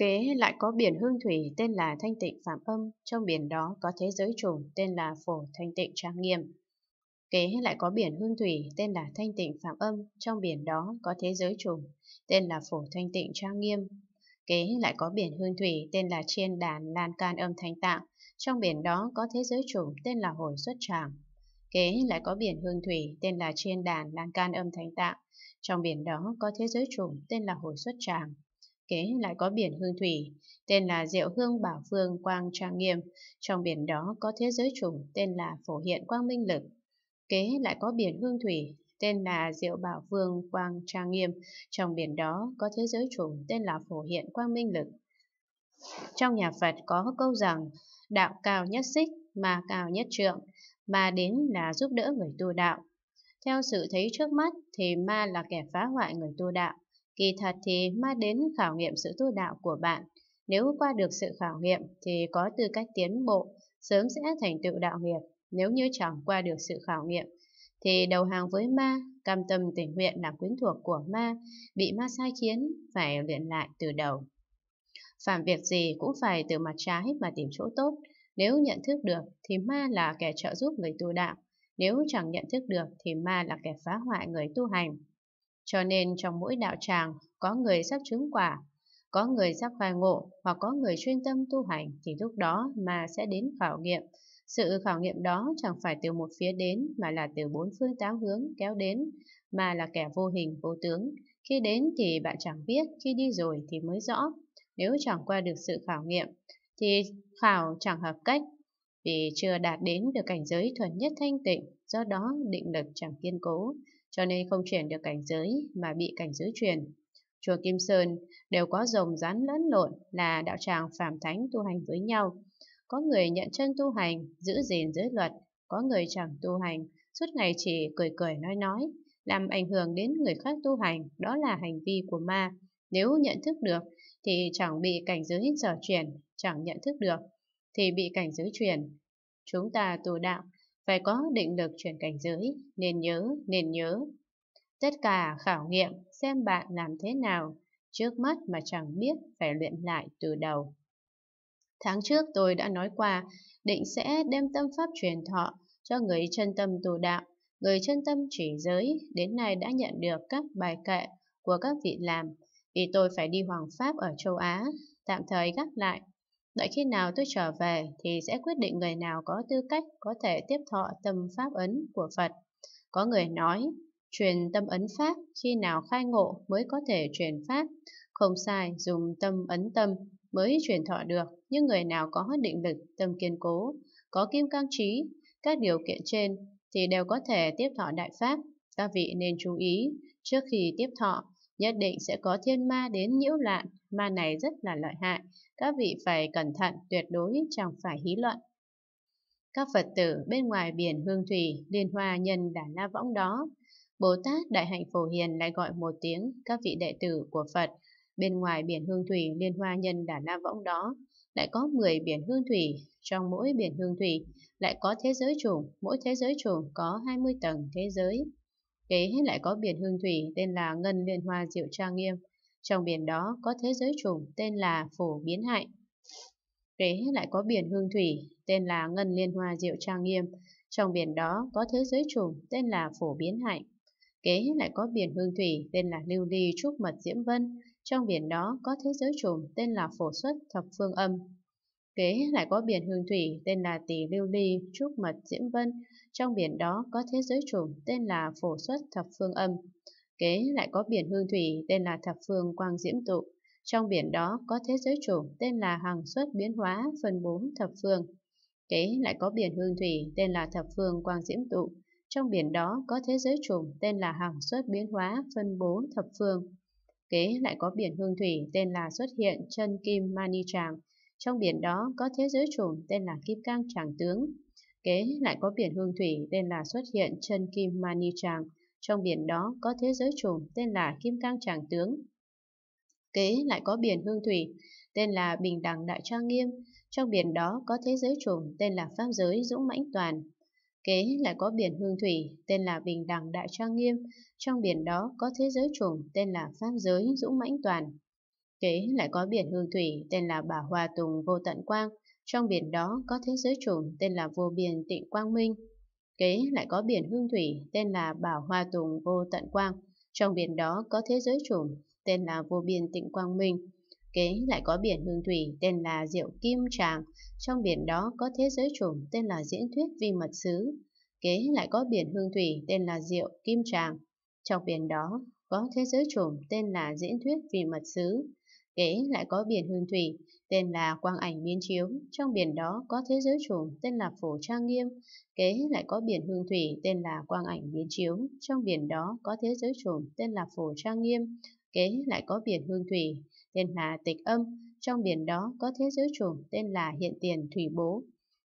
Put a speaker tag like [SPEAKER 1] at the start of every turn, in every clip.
[SPEAKER 1] Kế lại có biển hương thủy tên là Thanh Tịnh Phạm Âm, trong biển đó có thế giới trùng tên là Phổ Thanh Tịnh Trang Nghiêm. Kế lại có biển hương thủy tên là Thanh Tịnh Phạm Âm, trong biển đó có thế giới trùng tên là Phổ Thanh Tịnh Trang Nghiêm. Kế lại có biển hương thủy tên là Chiên Đàn Lan Can Âm Thanh Tạng, trong biển đó có thế giới trùng tên là Hồi Xuất Tràng. Kế lại có biển hương thủy tên là Chiên Đàn Lan Can Âm Thanh Tạng, trong biển đó có thế giới trùng tên là Hồi Xuất Tràng kế lại có biển hương thủy, tên là Diệu Hương Bảo Phương Quang Trang Nghiêm, trong biển đó có thế giới trùng tên là Phổ Hiện Quang Minh Lực. Kế lại có biển hương thủy, tên là Diệu Bảo Vương Quang Trang Nghiêm, trong biển đó có thế giới trùng tên là Phổ Hiện Quang Minh Lực. Trong nhà Phật có câu rằng, đạo cao nhất xích, mà cao nhất trượng, mà đến là giúp đỡ người tu đạo. Theo sự thấy trước mắt thì ma là kẻ phá hoại người tu đạo, Kỳ thật thì ma đến khảo nghiệm sự tu đạo của bạn. Nếu qua được sự khảo nghiệm thì có tư cách tiến bộ, sớm sẽ thành tựu đạo nghiệp. Nếu như chẳng qua được sự khảo nghiệm thì đầu hàng với ma, cam tâm tình nguyện làm quyến thuộc của ma, bị ma sai khiến, phải luyện lại từ đầu. Phạm việc gì cũng phải từ mặt trái mà tìm chỗ tốt. Nếu nhận thức được thì ma là kẻ trợ giúp người tu đạo. Nếu chẳng nhận thức được thì ma là kẻ phá hoại người tu hành. Cho nên trong mỗi đạo tràng, có người sắp chứng quả, có người sắp khai ngộ hoặc có người chuyên tâm tu hành thì lúc đó mà sẽ đến khảo nghiệm. Sự khảo nghiệm đó chẳng phải từ một phía đến mà là từ bốn phương tám hướng kéo đến, mà là kẻ vô hình vô tướng. Khi đến thì bạn chẳng biết, khi đi rồi thì mới rõ. Nếu chẳng qua được sự khảo nghiệm thì khảo chẳng hợp cách vì chưa đạt đến được cảnh giới thuần nhất thanh tịnh, do đó định lực chẳng kiên cố cho nên không chuyển được cảnh giới mà bị cảnh giới truyền. Chùa Kim Sơn đều có rồng rắn lẫn lộn là đạo tràng phàm thánh tu hành với nhau. Có người nhận chân tu hành, giữ gìn giới luật, có người chẳng tu hành, suốt ngày chỉ cười cười nói nói, làm ảnh hưởng đến người khác tu hành, đó là hành vi của ma. Nếu nhận thức được thì chẳng bị cảnh giới sở chuyển, chẳng nhận thức được thì bị cảnh giới truyền. Chúng ta tu đạo phải có định lực chuyển cảnh giới, nên nhớ, nên nhớ. Tất cả khảo nghiệm xem bạn làm thế nào, trước mắt mà chẳng biết phải luyện lại từ đầu. Tháng trước tôi đã nói qua, định sẽ đem tâm pháp truyền thọ cho người chân tâm tu đạo, người chân tâm chỉ giới, đến nay đã nhận được các bài kệ của các vị làm, vì tôi phải đi Hoàng Pháp ở châu Á, tạm thời gác lại Đợi khi nào tôi trở về thì sẽ quyết định người nào có tư cách có thể tiếp thọ tâm pháp ấn của Phật. Có người nói, truyền tâm ấn pháp khi nào khai ngộ mới có thể truyền pháp. Không sai, dùng tâm ấn tâm mới truyền thọ được, nhưng người nào có định lực, tâm kiên cố, có kim cang trí, các điều kiện trên thì đều có thể tiếp thọ đại pháp. Các vị nên chú ý, trước khi tiếp thọ, nhất định sẽ có thiên ma đến nhiễu loạn, ma này rất là lợi hại, các vị phải cẩn thận tuyệt đối chẳng phải hí luận. Các Phật tử bên ngoài biển Hương Thủy, Liên Hoa nhân Đà La Võng đó, Bồ Tát Đại Hạnh Phổ Hiền lại gọi một tiếng các vị đệ tử của Phật, bên ngoài biển Hương Thủy, Liên Hoa nhân Đà La Võng đó, lại có 10 biển hương thủy, trong mỗi biển hương thủy lại có thế giới chủng, mỗi thế giới chủng có 20 tầng thế giới kế hết lại có biển hương thủy tên là Ngân Liên Hoa Diệu Trang Nghiêm. Trong biển đó có thế giới trùng tên là Phổ Biến Hạnh. Kế hết lại có biển hương thủy tên là Ngân Liên Hoa Diệu Trang Nghiêm. Trong biển đó có thế giới trùng tên là Phổ Biến Hạnh. Kế hết lại có biển hương thủy tên là Lưu Ly Trúc Mật Diễm Vân. Trong biển đó có thế giới trùng tên là Phổ Xuất Thập Phương Âm. Kế lại có biển hương thủy tên là Tỷ Lưu Ly, Trúc Mật Diễm Vân. Trong biển đó có thế giới trùng tên là Phổ Xuất Thập Phương Âm. Kế lại có biển hương thủy tên là Thập Phương Quang Diễm Tụ. Trong biển đó có thế giới trùng tên là Hằng Xuất Biến Hóa Phần 4 Thập Phương. Kế lại có biển hương thủy tên là Thập Phương Quang Diễm Tụ. Trong biển đó có thế giới trùng tên là Hằng Xuất Biến Hóa Phân Bố Thập Phương. Kế lại có biển hương thủy tên là Xuất Hiện Chân Kim Mani Tràng trong biển đó có thế giới trùng tên là Kim Cang Tràng Tướng. Kế lại có biển hương thủy tên là xuất hiện chân Kim Mani Tràng. Trong biển đó có thế giới trùng tên là Kim Cang Tràng Tướng. Kế lại có biển hương thủy tên là Bình Đẳng Đại Trang Nghiêm. Trong biển đó có thế giới trùng tên là Pháp Giới Dũng Mãnh Toàn. Kế lại có biển hương thủy tên là Bình Đẳng Đại Trang Nghiêm. Trong biển đó có thế giới trùng tên là Pháp Giới Dũng Mãnh Toàn kế lại có biển hương thủy tên là Bà hòa Tùng Vô Tận Quang, trong biển đó có thế giới trùng tên là Vô Biên Tịnh Quang Minh. Kế lại có biển hương thủy tên là Bảo Hoa Tùng Vô Tận Quang, trong biển đó có thế giới trùng tên là Vô Biên Tịnh Quang Minh. Kế lại có biển hương thủy tên là Diệu Kim Tràng, trong biển đó có thế giới trùng tên là Diễn Thuyết Vi Mật Sứ. Kế lại có biển hương thủy tên là Diệu Kim Tràng, trong biển đó có thế giới trùng tên là Diễn Thuyết Vi Mật Sứ. Kế lại có biển hương thủy, tên là Quang Ảnh Biến Chiếu, trong biển đó có thế giới chủ tên là Phổ Trang Nghiêm. Kế lại có biển hương thủy tên là Quang Ảnh Biến Chiếu, trong biển đó có thế giới chủ tên là Phổ Trang Nghiêm. Kế lại có biển hương thủy tên là Tịch Âm, trong biển đó có thế giới chủ tên là Hiện Tiền Thủy Bố.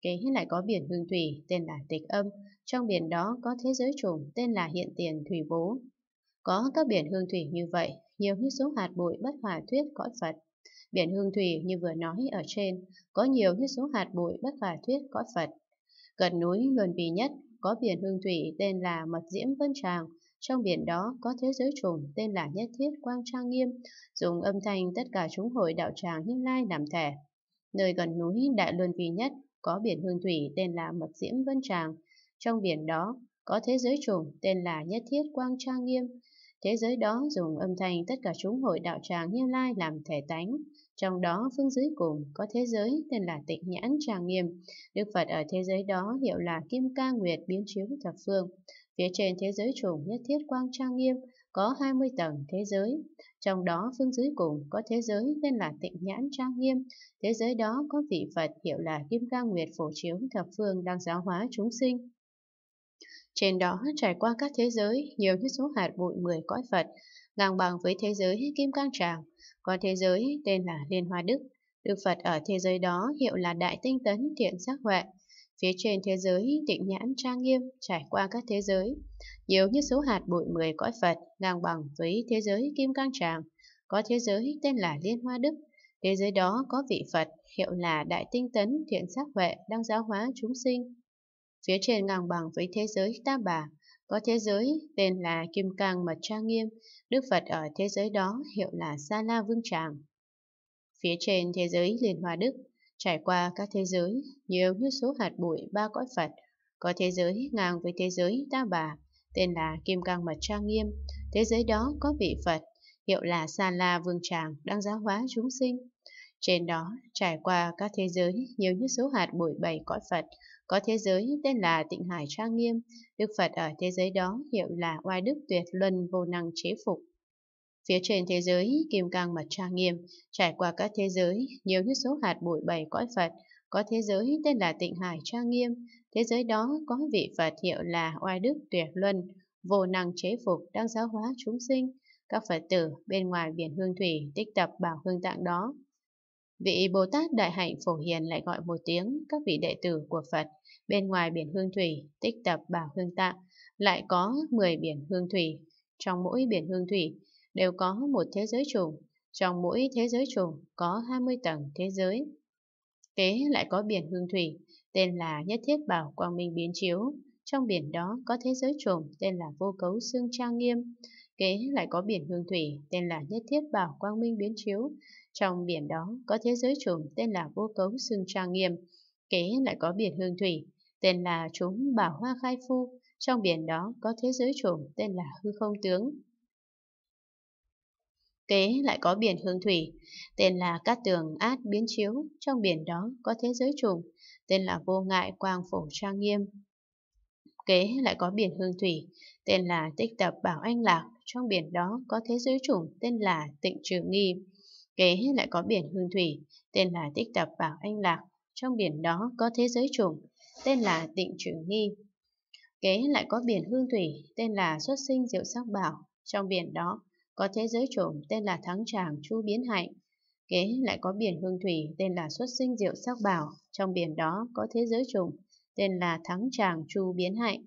[SPEAKER 1] Kế lại có biển hương thủy tên là Tịch Âm, trong biển đó có thế giới chủ tên là Hiện Tiền Thủy Bố. Có các biển hương thủy như vậy, nhiều như số hạt bụi bất hòa thuyết cõi Phật. Biển hương thủy như vừa nói ở trên, có nhiều như số hạt bụi bất hòa thuyết cõi Phật. Gần núi luân vi nhất, có biển hương thủy tên là Mật Diễm Vân Tràng, trong biển đó có thế giới trùng tên là Nhất Thiết Quang Trang Nghiêm, dùng âm thanh tất cả chúng hội đạo tràng Như Lai làm thẻ Nơi gần núi Đại Luân Vi Nhất có biển hương thủy tên là Mật Diễm Vân Tràng, trong biển đó có thế giới trùng tên là Nhất Thiết Quang Trang Nghiêm, Thế giới đó dùng âm thanh tất cả chúng hội đạo tràng Như Lai làm thể tánh. Trong đó phương dưới cùng có thế giới tên là tịnh nhãn tràng nghiêm. Đức Phật ở thế giới đó hiệu là Kim Ca Nguyệt biến chiếu thập phương. Phía trên thế giới trùng nhất thiết quang trang nghiêm có 20 tầng thế giới. Trong đó phương dưới cùng có thế giới tên là tịnh nhãn trang nghiêm. Thế giới đó có vị Phật hiệu là Kim Ca Nguyệt phổ chiếu thập phương đang giáo hóa chúng sinh. Trên đó trải qua các thế giới nhiều nhất số hạt bụi 10 cõi Phật, ngang bằng với thế giới Kim Cang Tràng, có thế giới tên là Liên Hoa Đức. Đức Phật ở thế giới đó hiệu là Đại Tinh Tấn Thiện Giác Huệ. Phía trên thế giới tịnh nhãn trang nghiêm trải qua các thế giới, nhiều như số hạt bụi 10 cõi Phật, ngang bằng với thế giới Kim Cang Tràng, có thế giới tên là Liên Hoa Đức. Thế giới đó có vị Phật, hiệu là Đại Tinh Tấn Thiện Giác Huệ đang giáo hóa chúng sinh. Phía trên ngang bằng với thế giới ta bà, có thế giới tên là Kim Cang Mật Trang Nghiêm, Đức Phật ở thế giới đó hiệu là Sa La Vương Tràng. Phía trên thế giới Liên Hoa Đức, trải qua các thế giới, nhiều như số hạt bụi ba cõi Phật, có thế giới ngang với thế giới ta bà, tên là Kim Cang Mật Trang Nghiêm, thế giới đó có vị Phật, hiệu là Sa La Vương Tràng đang giáo hóa chúng sinh. Trên đó trải qua các thế giới nhiều như số hạt bụi bảy cõi Phật, có thế giới tên là Tịnh Hải Trang Nghiêm, Đức Phật ở thế giới đó hiệu là oai đức tuyệt luân vô năng chế phục. Phía trên thế giới Kim Cang Mật Trang Nghiêm, trải qua các thế giới nhiều như số hạt bụi bảy cõi Phật, có thế giới tên là Tịnh Hải Trang Nghiêm, thế giới đó có vị Phật hiệu là oai đức tuyệt luân, vô năng chế phục đang giáo hóa chúng sinh. Các Phật tử bên ngoài biển hương thủy tích tập bảo hương tạng đó Vị Bồ Tát Đại Hạnh Phổ Hiền lại gọi một tiếng các vị đệ tử của Phật bên ngoài biển hương thủy, tích tập bảo hương tạng, lại có 10 biển hương thủy. Trong mỗi biển hương thủy đều có một thế giới trùng, trong mỗi thế giới trùng có 20 tầng thế giới. Kế lại có biển hương thủy, tên là Nhất Thiết Bảo Quang Minh Biến Chiếu. Trong biển đó có thế giới trùng tên là Vô Cấu Xương Trang Nghiêm. Kế lại có biển hương thủy tên là Nhất Thiết Bảo Quang Minh Biến Chiếu. Trong biển đó có thế giới trùng tên là Vô Cấu Sưng Trang Nghiêm. Kế lại có biển hương thủy tên là Chúng Bảo Hoa Khai Phu. Trong biển đó có thế giới trùng tên là Hư Không Tướng. Kế lại có biển hương thủy tên là Cát Tường Át Biến Chiếu. Trong biển đó có thế giới trùng tên là Vô Ngại Quang Phổ Trang Nghiêm. Kế lại có biển hương thủy tên là Tích Tập Bảo Anh Lạc trong biển đó có thế giới chủng tên là Tịnh Trừ Nghi. Kế lại có biển Hương Thủy, tên là Tích Tập Bảo Anh Lạc. Trong biển đó có thế giới chủng, tên là Tịnh Trừ Nghi. Kế lại có biển Hương Thủy, tên là Xuất Sinh Diệu Sắc Bảo. Trong biển đó có thế giới chủng, tên là Thắng Tràng Chu Biến Hạnh. Kế lại có biển Hương Thủy, tên là Xuất Sinh Diệu Sắc Bảo. Trong biển đó có thế giới chủng, tên là Thắng Tràng Chu Biến Hạnh.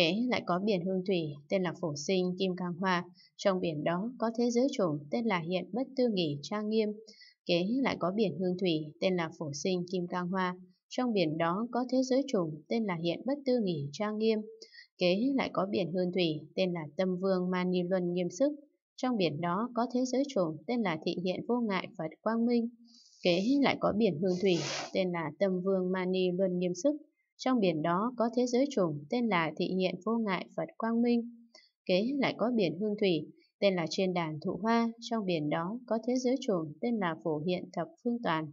[SPEAKER 1] Kế lại có biển hương thủy tên là Phổ Sinh Kim Cang Hoa, trong biển đó có thế giới trùng tên là Hiện Bất Tư Nghỉ Trang Nghiêm. Kế lại có biển hương thủy tên là Phổ Sinh Kim Cang Hoa, trong biển đó có thế giới trùng tên là Hiện Bất Tư Nghỉ Trang Nghiêm. Kế lại có biển hương thủy tên là Tâm Vương Mani Luân Nghiêm Sức, trong biển đó có thế giới trùng tên là Thị Hiện Vô Ngại Phật Quang Minh. Kế lại có biển hương thủy tên là Tâm Vương Mani Luân Nghiêm Sức, trong biển đó có thế giới trùng tên là Thị Hiện Vô Ngại Phật Quang Minh. Kế lại có biển Hương Thủy, tên là Chuyên Đàn Thụ Hoa. Trong biển đó có thế giới trùng tên là Phổ Hiện Thập Phương Toàn.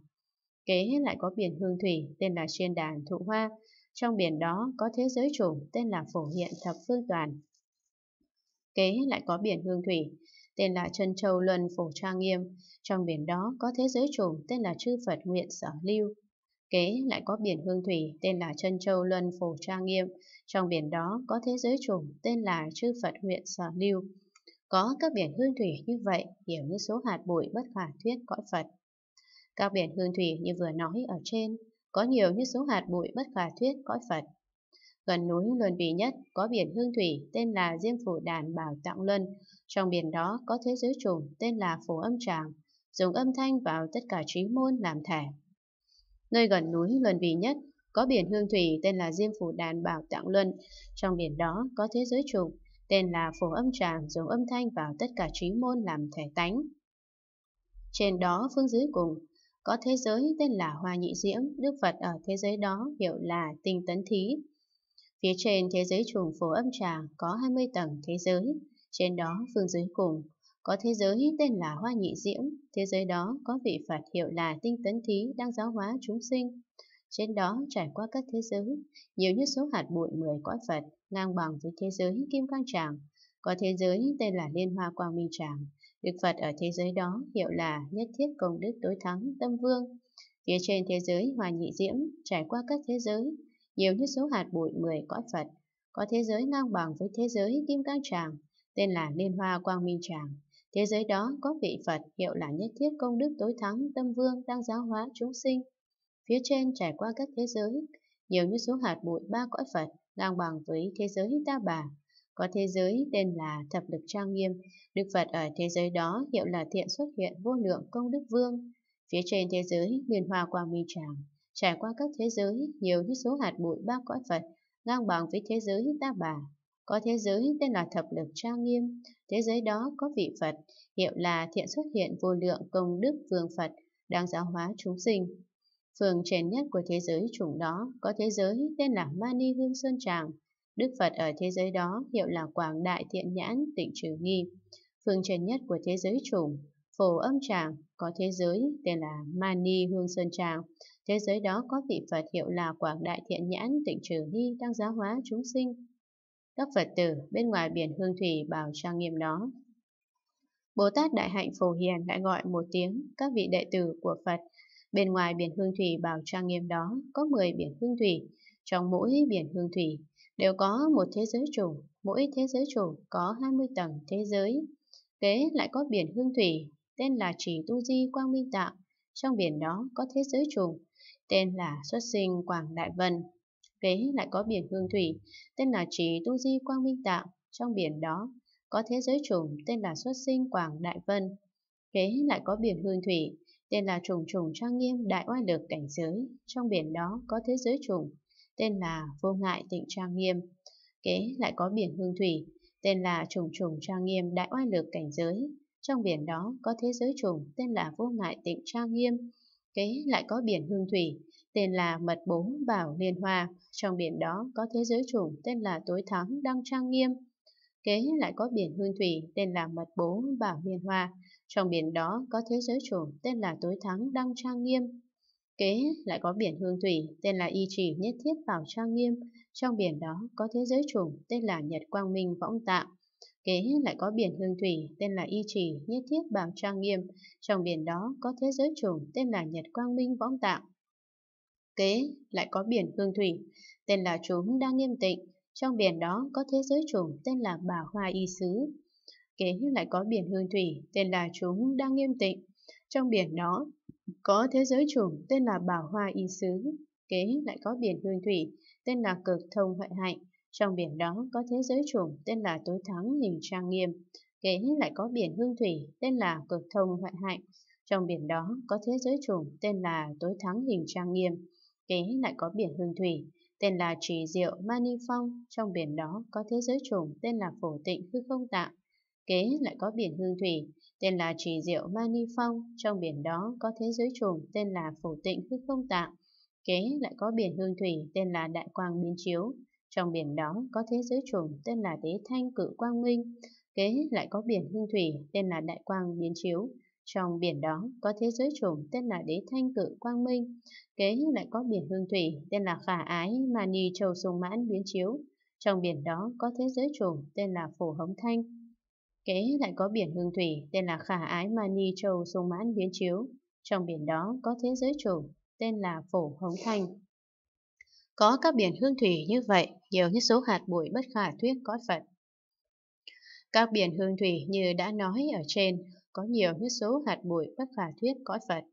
[SPEAKER 1] Kế lại có biển Hương Thủy, tên là Chuyên Đàn Thụ Hoa. Trong biển đó có thế giới trùng tên là Phổ Hiện Thập Phương Toàn. Kế lại có biển Hương Thủy, tên là chân Châu Luân Phổ Trang Nghiêm. Trong biển đó có thế giới trùng tên là Chư Phật Nguyện Sở Lưu. Kế lại có biển hương thủy tên là Trân Châu Luân Phổ Trang Nghiêm, trong biển đó có thế giới trùng tên là Chư Phật huyện Sở Lưu. Có các biển hương thủy như vậy, hiểu như số hạt bụi bất khả thuyết cõi Phật. Các biển hương thủy như vừa nói ở trên, có nhiều như số hạt bụi bất khả thuyết cõi Phật. Gần núi Luân Vị Nhất có biển hương thủy tên là Diêm Phủ Đàn Bảo Tạng Luân, trong biển đó có thế giới trùng tên là Phổ Âm Tràng, dùng âm thanh vào tất cả trí môn làm thể. Nơi gần núi Luân Vì nhất có biển hương thủy tên là Diêm Phủ Đàn Bảo Tạng Luân. Trong biển đó có thế giới trùng tên là Phổ Âm Tràng dùng âm thanh vào tất cả trí môn làm thể tánh. Trên đó phương dưới cùng có thế giới tên là Hoa Nhị Diễm, Đức Phật ở thế giới đó hiệu là Tinh Tấn Thí. Phía trên thế giới trùng Phổ Âm Tràng có 20 tầng thế giới, trên đó phương dưới cùng có thế giới tên là Hoa Nhị Diễm, thế giới đó có vị Phật hiệu là Tinh Tấn Thí đang giáo hóa chúng sinh. Trên đó trải qua các thế giới, nhiều nhất số hạt bụi 10 cõi Phật, ngang bằng với thế giới Kim Cang Tràng. Có thế giới tên là Liên Hoa Quang Minh Tràng. được Phật ở thế giới đó hiệu là Nhất Thiết Công Đức Tối Thắng Tâm Vương. Phía trên thế giới Hoa Nhị Diễm trải qua các thế giới, nhiều nhất số hạt bụi 10 cõi Phật, có thế giới ngang bằng với thế giới Kim Cang Tràng, tên là Liên Hoa Quang Minh Tràng. Thế giới đó có vị Phật hiệu là nhất thiết công đức tối thắng tâm vương đang giáo hóa chúng sinh. Phía trên trải qua các thế giới, nhiều như số hạt bụi ba cõi Phật ngang bằng với thế giới ta bà. Có thế giới tên là thập lực trang nghiêm, Đức Phật ở thế giới đó hiệu là thiện xuất hiện vô lượng công đức vương. Phía trên thế giới liên hoa quang minh tràng, trải qua các thế giới nhiều như số hạt bụi ba cõi Phật ngang bằng với thế giới ta bà. Có thế giới tên là thập lực trang nghiêm, thế giới đó có vị Phật, hiệu là thiện xuất hiện vô lượng công đức vương Phật, đang giáo hóa chúng sinh. Phường trên nhất của thế giới chủng đó có thế giới tên là Mani Hương Sơn Tràng. Đức Phật ở thế giới đó hiệu là Quảng Đại Thiện Nhãn Tịnh Trừ Nghi. Phường trên nhất của thế giới chủng, Phổ Âm Tràng, có thế giới tên là Mani Hương Sơn Tràng. Thế giới đó có vị Phật hiệu là Quảng Đại Thiện Nhãn Tịnh Trừ Nghi đang giáo hóa chúng sinh các Phật tử bên ngoài biển hương thủy bảo trang nghiêm nó. Bồ Tát Đại Hạnh Phổ Hiền đã gọi một tiếng các vị đệ tử của Phật. Bên ngoài biển hương thủy bảo trang nghiêm đó có 10 biển hương thủy, trong mỗi biển hương thủy đều có một thế giới chủ, mỗi thế giới chủ có 20 tầng thế giới. Kế lại có biển hương thủy, tên là Chỉ Tu Di Quang Minh Tạng, trong biển đó có thế giới chủ, tên là Xuất Sinh Quảng Đại Vân kế lại có biển hương thủy, tên là trí tu di quang minh tạng, trong biển đó có thế giới trùng tên là xuất sinh quảng đại vân. Kế lại có biển hương thủy, tên là trùng trùng trang nghiêm đại oai lực cảnh giới, trong biển đó có thế giới trùng, tên là vô ngại tịnh trang nghiêm. Kế lại có biển hương thủy, tên là trùng trùng trang nghiêm đại oai lực cảnh giới, trong biển đó có thế giới trùng tên là vô ngại tịnh trang nghiêm. Kế lại có biển hương thủy, tên là Mật Bốn Bảo Liên Hoa. Trong biển đó có thế giới chủng tên là Tối Thắng Đăng Trang Nghiêm. Kế lại có biển Hương Thủy tên là Mật Bố Bảo Liên Hoa. Trong biển đó có thế giới chủng tên là Tối Thắng Đăng Trang Nghiêm. Kế lại có biển Hương Thủy tên là Y trì Nhất Thiết Bảo Trang Nghiêm. Trong biển đó có thế giới chủng tên là Nhật Quang Minh Võng Tạng. Kế lại có biển hương thủy tên là Y Trì Nhất Thiết Bảo Trang Nghiêm. Trong biển đó có thế giới chủng tên là Nhật Quang Minh Võng Tạng kế lại có biển hương thủy, tên là chúng đang nghiêm tịnh, trong biển đó có thế giới trùng tên là bà hoa y xứ Kế lại có biển hương thủy, tên là chúng đang nghiêm tịnh, trong biển đó có thế giới trùng tên là bảo hoa y xứ Kế lại có biển hương thủy, tên là cực thông huệ hạnh, trong biển đó có thế giới trùng tên là tối thắng hình trang nghiêm. Kế lại có biển hương thủy, tên là cực thông huệ hạnh, trong biển đó có thế giới trùng tên là tối thắng hình trang nghiêm kế lại có biển hương thủy, tên là Trì Diệu Mani Phong, trong biển đó có thế giới trùng tên là Phổ Tịnh Hư Không Tạng. Kế lại có biển hương thủy, tên là Trì Diệu Mani Phong, trong biển đó có thế giới trùng tên là Phổ Tịnh Hư Không Tạng. Kế lại có biển hương thủy tên là Đại Quang Biến Chiếu, trong biển đó có thế giới trùng tên là Đế Thanh Cự Quang Minh. Kế lại có biển hương thủy tên là Đại Quang Biến Chiếu, trong biển đó có thế giới trùng tên là Đế Thanh Cự Quang Minh, kế lại có biển hương thủy tên là Khả Ái mà Nì Châu Sùng Mãn biến chiếu. Trong biển đó có thế giới trùng tên là Phổ Hống Thanh. Kế lại có biển hương thủy tên là Khả Ái mà Nì Châu Sùng Mãn biến chiếu. Trong biển đó có thế giới trùng tên là Phổ Hống Thanh. Có các biển hương thủy như vậy, nhiều như số hạt bụi bất khả thuyết có Phật. Các biển hương thủy như đã nói ở trên có nhiều nhất số hạt bụi bất khả thuyết cõi Phật.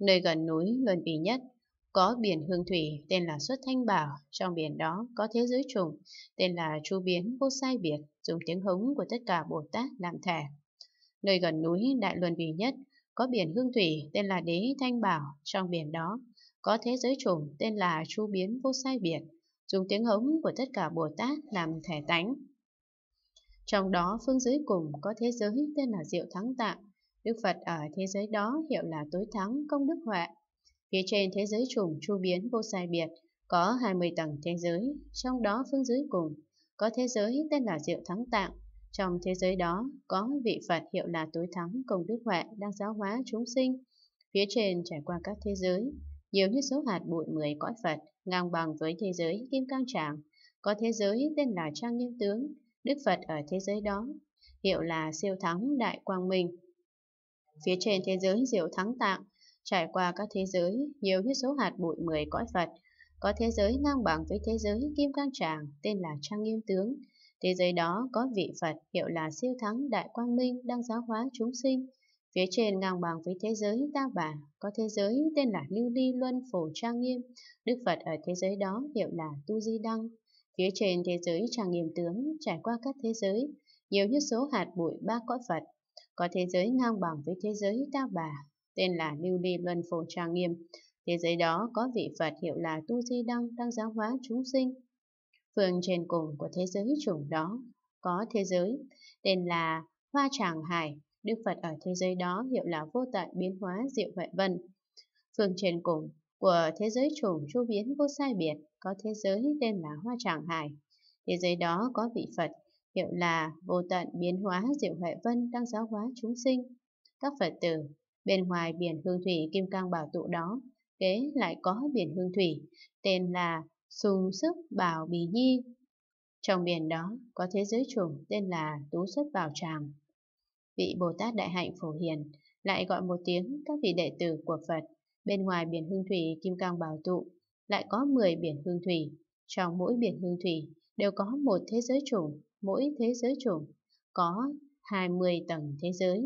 [SPEAKER 1] Nơi gần núi gần Ý nhất, có biển hương thủy tên là Xuất Thanh Bảo, trong biển đó có thế giới trùng tên là Chu Biến Vô Sai Biệt, dùng tiếng hống của tất cả Bồ Tát làm thẻ Nơi gần núi Đại Luân Ý nhất, có biển hương thủy tên là Đế Thanh Bảo, trong biển đó có thế giới trùng tên là Chu Biến Vô Sai Biệt, dùng tiếng hống của tất cả Bồ Tát làm thẻ tánh. Trong đó phương dưới cùng có thế giới tên là Diệu Thắng Tạng, Đức Phật ở thế giới đó hiệu là tối thắng công đức huệ. Phía trên thế giới trùng chu biến vô sai biệt, có 20 tầng thế giới, trong đó phương dưới cùng có thế giới tên là Diệu Thắng Tạng. Trong thế giới đó có vị Phật hiệu là tối thắng công đức huệ đang giáo hóa chúng sinh. Phía trên trải qua các thế giới, nhiều như số hạt bụi mười cõi Phật, ngang bằng với thế giới Kim Cang Tràng. Có thế giới tên là Trang nhân Tướng, Đức Phật ở thế giới đó, hiệu là siêu thắng đại quang minh. Phía trên thế giới diệu thắng tạng, trải qua các thế giới nhiều như số hạt bụi mười cõi Phật, có thế giới ngang bằng với thế giới kim cang tràng tên là Trang Nghiêm Tướng. Thế giới đó có vị Phật hiệu là siêu thắng đại quang minh đang giáo hóa chúng sinh. Phía trên ngang bằng với thế giới ta bà, có thế giới tên là Lưu Ly Luân Phổ Trang Nghiêm. Đức Phật ở thế giới đó hiệu là Tu Di Đăng, Phía trên thế giới trang nghiêm tướng trải qua các thế giới, nhiều như số hạt bụi ba cõi Phật. Có thế giới ngang bằng với thế giới ta bà, tên là Lưu Ly Luân Phổ Trang Nghiêm. Thế giới đó có vị Phật hiệu là Tu Di Đăng đang giáo hóa chúng sinh. Phương trên cùng của thế giới chủng đó có thế giới tên là Hoa Tràng Hải. Đức Phật ở thế giới đó hiệu là vô tại biến hóa diệu huệ vân. Phương trên cùng của thế giới trùng chu biến vô sai biệt có thế giới tên là Hoa Tràng Hải. Thế giới đó có vị Phật, hiệu là vô tận biến hóa diệu huệ vân đang giáo hóa chúng sinh. Các Phật tử, bên ngoài biển hương thủy kim cang bảo tụ đó, kế lại có biển hương thủy, tên là Sùng Sức Bảo Bì Nhi. Trong biển đó có thế giới trùng tên là Tú Xuất Bảo Tràng. Vị Bồ Tát Đại Hạnh Phổ Hiền lại gọi một tiếng các vị đệ tử của Phật Bên ngoài biển hương thủy kim cang bảo tụ, lại có 10 biển hương thủy. Trong mỗi biển hương thủy đều có một thế giới chủng, mỗi thế giới chủng có 20 tầng thế giới.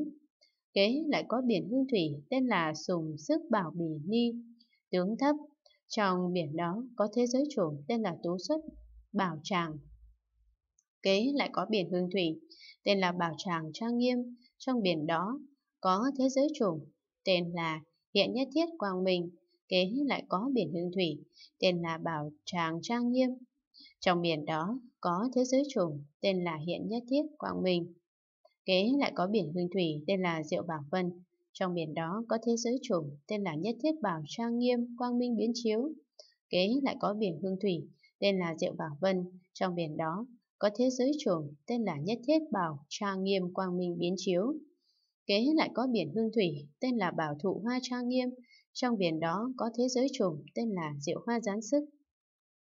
[SPEAKER 1] Kế lại có biển hương thủy tên là Sùng Sức Bảo Bỉ Ni, tướng thấp. Trong biển đó có thế giới chủng tên là Tú Xuất, Bảo Tràng. Kế lại có biển hương thủy tên là Bảo Tràng Trang Nghiêm. Trong biển đó có thế giới chủng tên là Hiện nhất thiết quang minh, kế lại có biển hương thủy, tên là Bảo Tràng Trang Nghiêm. Trong biển đó có thế giới trùng, tên là Hiện nhất thiết quang minh. Kế lại có biển hương thủy, tên là Diệu Bảo Vân. Trong biển đó có thế giới trùng, tên là Nhất thiết Bảo Trang Nghiêm Quang Minh Biến Chiếu. Kế lại có biển hương thủy, tên là Diệu Bảo Vân. Trong biển đó có thế giới trùng, tên là Nhất thiết Bảo Trang Nghiêm Quang Minh Biến Chiếu kế lại có biển hương thủy tên là Bảo Thụ Hoa Trang Nghiêm, trong biển đó có thế giới trùng tên là Diệu Hoa Gián Sức.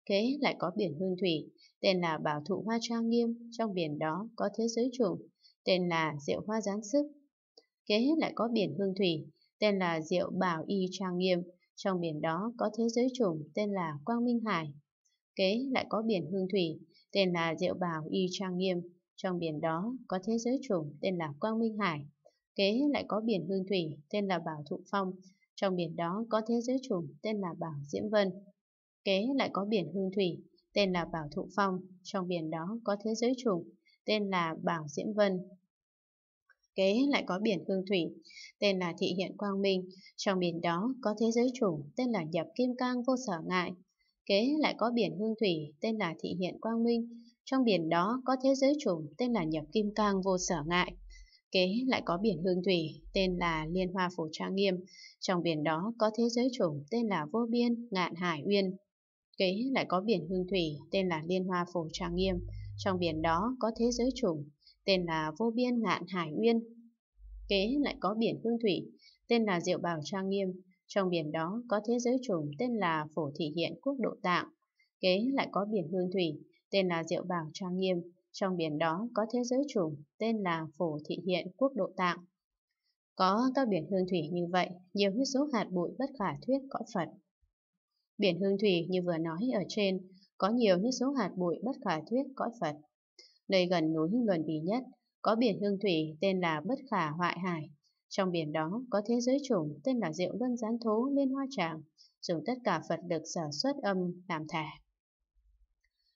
[SPEAKER 1] Kế lại có biển hương thủy tên là Bảo Thụ Hoa Trang Nghiêm, trong biển đó có thế giới trùng tên là Diệu Hoa Gián Sức. Kế lại có biển hương thủy tên là Diệu Bảo Y Trang Nghiêm, trong biển đó có thế giới trùng tên là Quang Minh Hải. Kế lại có biển hương thủy tên là Diệu Bảo Y Trang Nghiêm, trong biển đó có thế giới trùng tên là Quang Minh Hải. Kế lại có biển hương thủy tên là Bảo Thụ Phong, trong biển đó có thế giới chủ tên là Bảo Diễm Vân. Kế lại có biển hương thủy tên là Bảo Thụ Phong, trong biển đó có thế giới chủ tên là Bảo Diễm Vân. Kế lại có biển hương thủy tên là Thị Hiện Quang Minh, trong biển đó có thế giới chủ tên là Nhập Kim Cang Vô Sở Ngại. Kế lại có biển hương thủy tên là Thị Hiện Quang Minh, trong biển đó có thế giới chủ tên là Nhập Kim Cang Vô Sở Ngại kế lại có biển hương thủy tên là Liên Hoa phổ Trang Nghiêm, trong biển đó có thế giới chủng tên là Vô Biên Ngạn Hải Uyên. Kế lại có biển hương thủy tên là Liên Hoa phổ Trang Nghiêm, trong biển đó có thế giới chủng tên là Vô Biên Ngạn Hải Uyên. Kế lại có biển hương thủy tên là Diệu Bảo Trang Nghiêm, trong biển đó có thế giới chủng tên là Phổ Thị Hiện Quốc Độ Tạng. Kế lại có biển hương thủy tên là Diệu Bảo Trang Nghiêm, trong biển đó có thế giới chủ tên là Phổ Thị Hiện Quốc Độ Tạng. Có các biển hương thủy như vậy, nhiều hết số hạt bụi bất khả thuyết cõi Phật. Biển hương thủy như vừa nói ở trên, có nhiều như số hạt bụi bất khả thuyết cõi Phật. Nơi gần núi Luân Bì nhất, có biển hương thủy tên là Bất Khả Hoại Hải. Trong biển đó có thế giới chủng tên là Diệu Luân Gián Thú Liên Hoa Tràng, dùng tất cả Phật được sở xuất âm làm thẻ.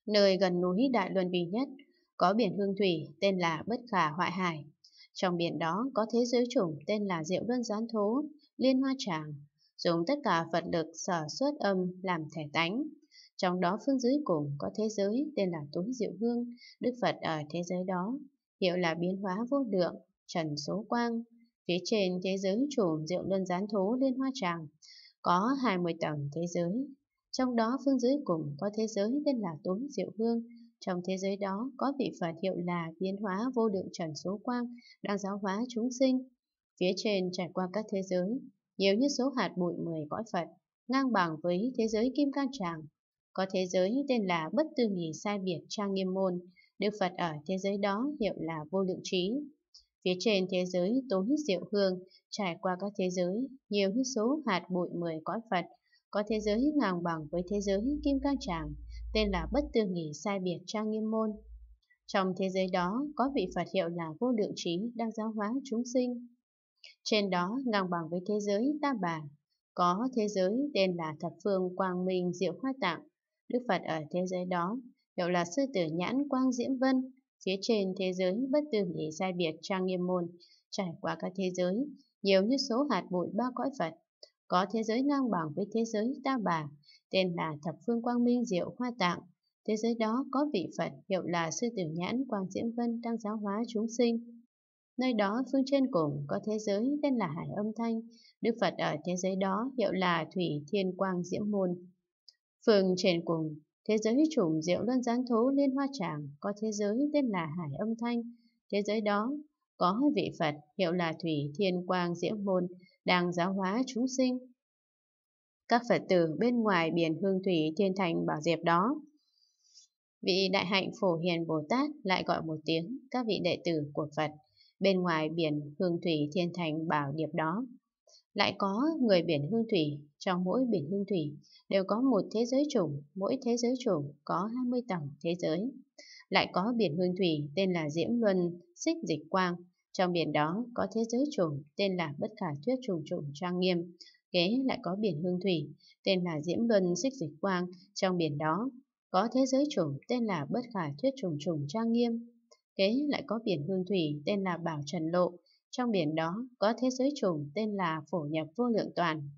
[SPEAKER 1] Nơi gần núi Đại Luân Bì nhất, có biển hương thủy tên là Bất Khả Hoại Hải. Trong biển đó có thế giới chủng tên là Diệu đơn Gián Thố, Liên Hoa Tràng, dùng tất cả vật lực sở xuất âm làm thể tánh. Trong đó phương dưới cùng có thế giới tên là Tối Diệu Hương, Đức Phật ở thế giới đó, hiệu là biến hóa vô lượng, trần số quang. Phía trên thế giới chủng Diệu đơn Gián Thố Liên Hoa Tràng có 20 tầng thế giới. Trong đó phương dưới cùng có thế giới tên là Tối Diệu Hương, trong thế giới đó có vị Phật hiệu là biến hóa vô lượng trần số quang đang giáo hóa chúng sinh. Phía trên trải qua các thế giới, nhiều như số hạt bụi mười cõi Phật, ngang bằng với thế giới Kim Cang Tràng. Có thế giới tên là Bất Tư Nghỉ Sai Biệt Trang Nghiêm Môn, Đức Phật ở thế giới đó hiệu là vô lượng trí. Phía trên thế giới tối diệu hương, trải qua các thế giới, nhiều như số hạt bụi mười cõi Phật, có thế giới ngang bằng với thế giới Kim Cang Tràng, tên là Bất Tư Nghỉ Sai Biệt Trang Nghiêm Môn. Trong thế giới đó có vị Phật hiệu là Vô Lượng Trí đang giáo hóa chúng sinh. Trên đó ngang bằng với thế giới Ta Bà, có thế giới tên là Thập Phương Quang Minh Diệu Hoa Tạng. Đức Phật ở thế giới đó hiệu là Sư Tử Nhãn Quang Diễm Vân, phía trên thế giới Bất Tư Nghỉ Sai Biệt Trang Nghiêm Môn, trải qua các thế giới, nhiều như số hạt bụi ba cõi Phật. Có thế giới ngang bằng với thế giới Ta Bà, tên là Thập Phương Quang Minh Diệu Hoa Tạng. Thế giới đó có vị Phật hiệu là Sư Tử Nhãn Quang Diễm Vân đang giáo hóa chúng sinh. Nơi đó phương trên cùng có thế giới tên là Hải Âm Thanh, Đức Phật ở thế giới đó hiệu là Thủy Thiên Quang Diễm Môn. Phương trên cùng, thế giới chủng diệu luân giáng thú liên hoa tràng có thế giới tên là Hải Âm Thanh, thế giới đó có vị Phật hiệu là Thủy Thiên Quang Diễm Môn đang giáo hóa chúng sinh các Phật tử bên ngoài biển hương thủy thiên thành bảo diệp đó. Vị đại hạnh phổ hiền Bồ Tát lại gọi một tiếng các vị đệ tử của Phật bên ngoài biển hương thủy thiên thành bảo điệp đó. Lại có người biển hương thủy, trong mỗi biển hương thủy đều có một thế giới chủng, mỗi thế giới chủng có 20 tầng thế giới. Lại có biển hương thủy tên là Diễm Luân, Xích Dịch Quang, trong biển đó có thế giới chủng tên là Bất Khả Thuyết Trùng Trùng Trang Nghiêm, kế lại có biển hương thủy, tên là Diễm Luân Xích Dịch Quang, trong biển đó có thế giới trùng tên là Bất Khả Thuyết Trùng Trùng Trang Nghiêm. Kế lại có biển hương thủy tên là Bảo Trần Lộ, trong biển đó có thế giới trùng tên là Phổ Nhập Vô Lượng Toàn.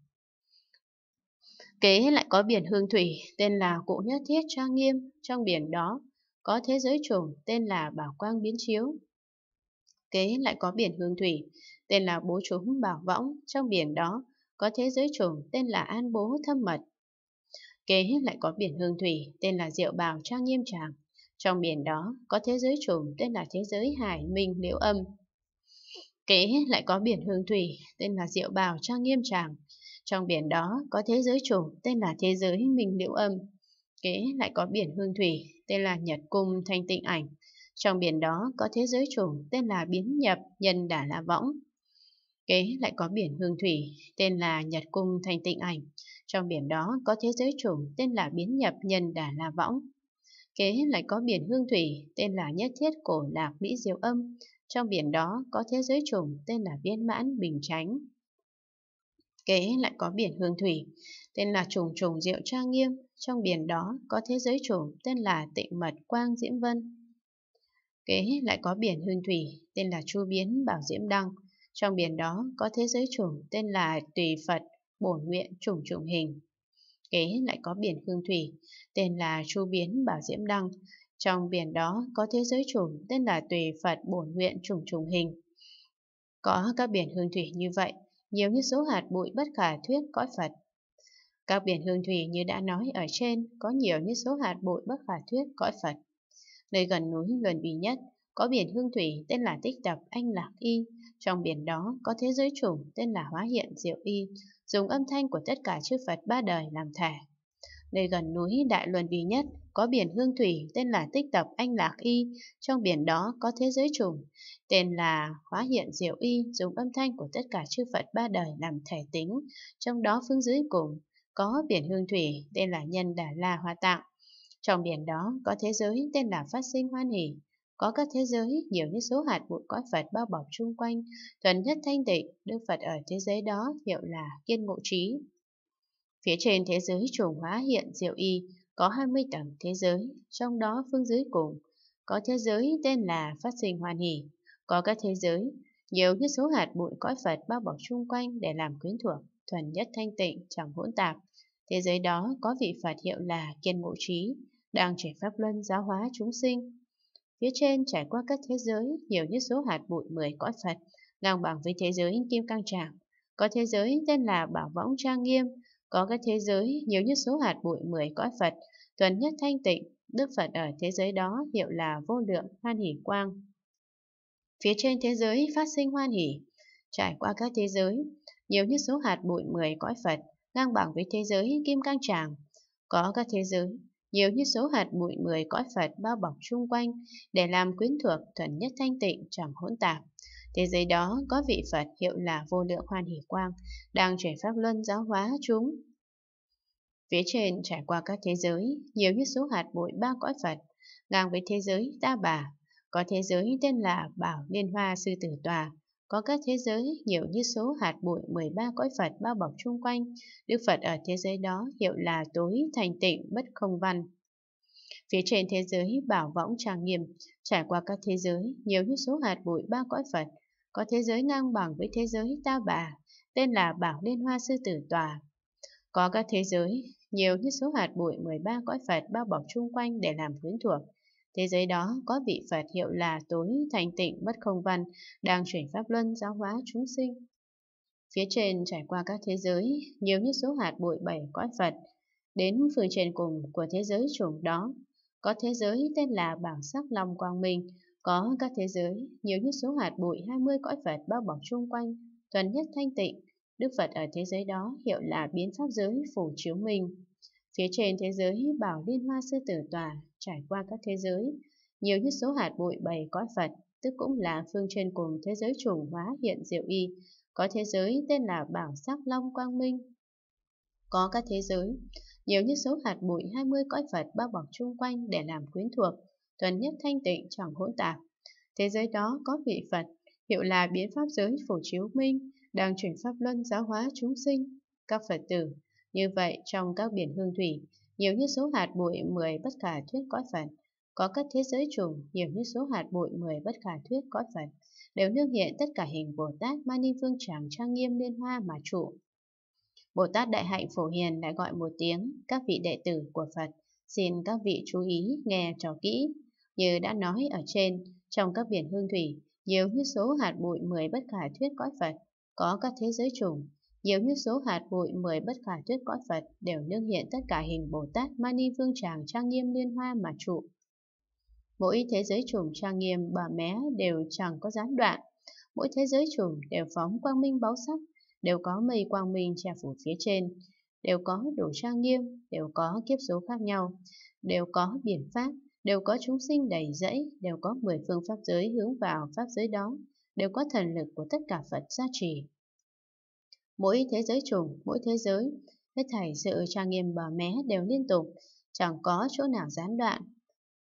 [SPEAKER 1] Kế lại có biển hương thủy tên là Cụ Nhất Thiết Trang Nghiêm, trong biển đó có thế giới trùng tên là Bảo Quang Biến Chiếu. Kế lại có biển hương thủy tên là Bố Chúng Bảo Võng, trong biển đó có thế giới trùng tên là An Bố Thâm Mật. Kế lại có biển hương thủy tên là Diệu Bào Trang Nghiêm Tràng. Trong biển đó có thế giới trùng tên là thế giới Hải Minh Liễu Âm. Kế lại có biển hương thủy tên là Diệu Bào Trang Nghiêm Tràng. Trong biển đó có thế giới trùng tên là thế giới Minh Liễu Âm. Kế lại có biển hương thủy tên là Nhật Cung Thanh Tịnh Ảnh. Trong biển đó có thế giới trùng tên là Biến Nhập Nhân Đà La Võng. Kế lại có biển hương thủy, tên là Nhật Cung Thanh Tịnh Ảnh. Trong biển đó có thế giới chủng tên là Biến Nhập Nhân Đà La Võng. Kế lại có biển hương thủy, tên là Nhất Thiết Cổ Lạc Mỹ Diệu Âm. Trong biển đó có thế giới chủng tên là Viên Mãn Bình Chánh. Kế lại có biển hương thủy, tên là Trùng Trùng Diệu Trang Nghiêm. Trong biển đó có thế giới chủng tên là Tịnh Mật Quang Diễm Vân. Kế lại có biển hương thủy, tên là Chu Biến Bảo Diễm Đăng. Trong biển đó có thế giới chủng tên là Tùy Phật, Bổn Nguyện Chủng Chủng Hình. Kế lại có biển Hương Thủy, tên là Chu Biến Bảo Diễm Đăng. Trong biển đó có thế giới chủng tên là Tùy Phật, Bổn Nguyện Chủng Chủng Hình. Có các biển Hương Thủy như vậy, nhiều như số hạt bụi bất khả thuyết cõi Phật. Các biển hương thủy như đã nói ở trên có nhiều như số hạt bụi bất khả thuyết cõi Phật. Nơi gần núi Luân Bì nhất có biển hương thủy tên là Tích Tập Anh Lạc Y. Trong biển đó có thế giới chủ tên là Hóa Hiện Diệu Y, dùng âm thanh của tất cả chư Phật ba đời làm thẻ. Nơi gần núi Đại Luân Bì Nhất có biển Hương Thủy tên là Tích Tập Anh Lạc Y, trong biển đó có thế giới trùng tên là Hóa Hiện Diệu Y dùng âm thanh của tất cả chư Phật ba đời làm thẻ tính, trong đó phương dưới cùng có biển Hương Thủy tên là Nhân Đà La Hoa Tạng. Trong biển đó có thế giới tên là Phát Sinh Hoan Hỷ, có các thế giới, nhiều như số hạt bụi cõi Phật bao bọc chung quanh, thuần nhất thanh tịnh, Đức Phật ở thế giới đó hiệu là kiên ngộ trí. Phía trên thế giới trùng hóa hiện diệu y, có 20 tầng thế giới, trong đó phương dưới cùng, có thế giới tên là phát sinh hoàn hỷ, có các thế giới, nhiều như số hạt bụi cõi Phật bao bọc chung quanh để làm quyến thuộc, thuần nhất thanh tịnh, chẳng hỗn tạp. Thế giới đó có vị Phật hiệu là kiên ngộ trí, đang chuyển pháp luân giáo hóa chúng sinh, Phía trên trải qua các thế giới, nhiều nhất số hạt bụi mười cõi Phật, ngang bằng với thế giới Kim Cang Tràng. Có thế giới tên là Bảo Võng Trang Nghiêm, có các thế giới nhiều nhất số hạt bụi mười cõi Phật, tuần nhất thanh tịnh, Đức Phật ở thế giới đó hiệu là vô lượng hoan hỷ quang. Phía trên thế giới phát sinh hoan hỷ, trải qua các thế giới, nhiều nhất số hạt bụi mười cõi Phật, ngang bằng với thế giới Kim Cang Tràng. Có các thế giới, nhiều như số hạt bụi mười cõi Phật bao bọc chung quanh, để làm quyến thuộc thuần nhất thanh tịnh chẳng hỗn tạp. Thế giới đó có vị Phật hiệu là vô lượng hoan hỷ quang, đang chuyển pháp luân giáo hóa chúng. Phía trên trải qua các thế giới, nhiều như số hạt bụi ba cõi Phật, ngang với thế giới ta bà, có thế giới tên là Bảo Liên Hoa Sư Tử Tòa, có các thế giới nhiều như số hạt bụi 13 cõi Phật bao bọc chung quanh, Đức Phật ở thế giới đó hiệu là tối thành tịnh bất không văn. Phía trên thế giới bảo võng trang nghiêm, trải qua các thế giới nhiều như số hạt bụi ba cõi Phật, có thế giới ngang bằng với thế giới ta bà, tên là Bảo Liên Hoa Sư Tử Tòa. Có các thế giới, nhiều như số hạt bụi 13 cõi Phật bao bọc chung quanh để làm quyến thuộc, Thế giới đó có vị Phật hiệu là tối thành tịnh bất không văn, đang chuyển pháp luân giáo hóa chúng sinh. Phía trên trải qua các thế giới, nhiều như số hạt bụi bảy cõi Phật, đến phương trên cùng của thế giới chủng đó. Có thế giới tên là bảng sắc long quang minh, có các thế giới, nhiều như số hạt bụi 20 cõi Phật bao bọc chung quanh, thuần nhất thanh tịnh. Đức Phật ở thế giới đó hiệu là biến pháp giới phủ chiếu minh. Phía trên thế giới bảo liên hoa sư tử tòa trải qua các thế giới, nhiều như số hạt bụi bầy cõi Phật, tức cũng là phương trên cùng thế giới trùng hóa hiện diệu y, có thế giới tên là bảo sắc long quang minh. Có các thế giới, nhiều như số hạt bụi 20 cõi Phật bao bọc chung quanh để làm quyến thuộc, tuần nhất thanh tịnh chẳng hỗn tạp. Thế giới đó có vị Phật, hiệu là biến pháp giới phổ chiếu minh, đang chuyển pháp luân giáo hóa chúng sinh. Các Phật tử như vậy, trong các biển hương thủy, nhiều như số hạt bụi 10 bất khả thuyết cõi phật Có các thế giới trùng, nhiều như số hạt bụi 10 bất khả thuyết cõi phật đều nương hiện tất cả hình Bồ Tát Mani Phương Tràng Trang Nghiêm Liên Hoa mà trụ. Bồ Tát Đại Hạnh Phổ Hiền lại gọi một tiếng, các vị đệ tử của Phật, xin các vị chú ý nghe cho kỹ. Như đã nói ở trên, trong các biển hương thủy, nhiều như số hạt bụi 10 bất khả thuyết cõi Phật, có các thế giới trùng, nhiều như số hạt bụi mười bất khả thuyết cõi Phật đều nương hiện tất cả hình Bồ Tát Mani Vương Tràng trang nghiêm liên hoa mà trụ. Mỗi thế giới trùm trang nghiêm bà mé đều chẳng có gián đoạn. Mỗi thế giới trùm đều phóng quang minh báo sắc, đều có mây quang minh che phủ phía trên, đều có đủ trang nghiêm, đều có kiếp số khác nhau, đều có biển pháp, đều có chúng sinh đầy dẫy, đều có mười phương pháp giới hướng vào pháp giới đó, đều có thần lực của tất cả Phật gia trì mỗi thế giới trùng, mỗi thế giới, hết thảy sự trang nghiêm bờ mé đều liên tục, chẳng có chỗ nào gián đoạn.